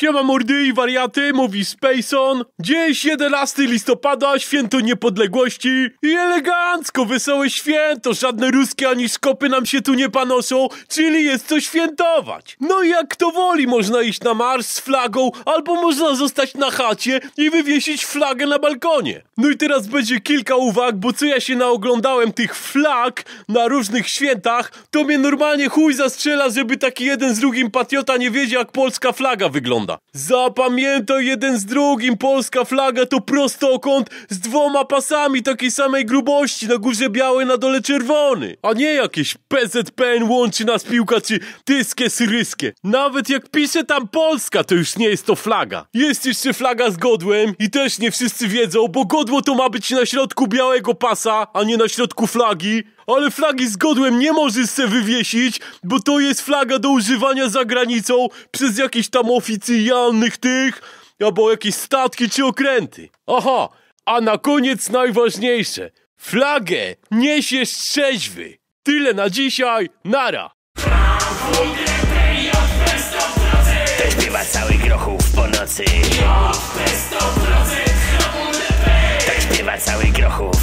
Siema mordy i wariaty, mówi Spaceon. Dzień 11 listopada, święto niepodległości i elegancko, wesołe święto, żadne ruskie ani skopy nam się tu nie panoszą, czyli jest co świętować. No i jak kto woli, można iść na Mars z flagą, albo można zostać na chacie i wywiesić flagę na balkonie. No i teraz będzie kilka uwag, bo co ja się naoglądałem tych flag na różnych świętach, to mnie normalnie chuj zastrzela, żeby taki jeden z drugim patriota nie wiedział jak polska flaga wygląda wygląda. Zapamiętaj jeden z drugim, polska flaga to prostokąt z dwoma pasami takiej samej grubości, na górze biały, na dole czerwony. A nie jakieś PZPN łączy nas piłka czy tyskie syryskie. Nawet jak pisze tam Polska, to już nie jest to flaga. Jest jeszcze flaga z godłem i też nie wszyscy wiedzą, bo godło to ma być na środku białego pasa, a nie na środku flagi ale flagi z godłem nie możesz se wywiesić, bo to jest flaga do używania za granicą przez jakichś tam oficjalnych tych, albo jakieś statki czy okręty. Aha, a na koniec najważniejsze. Flagę niesiesz trzeźwy. Tyle na dzisiaj, nara! To śpiewa cały grochów po nocy. Tak śpiewa cały grochów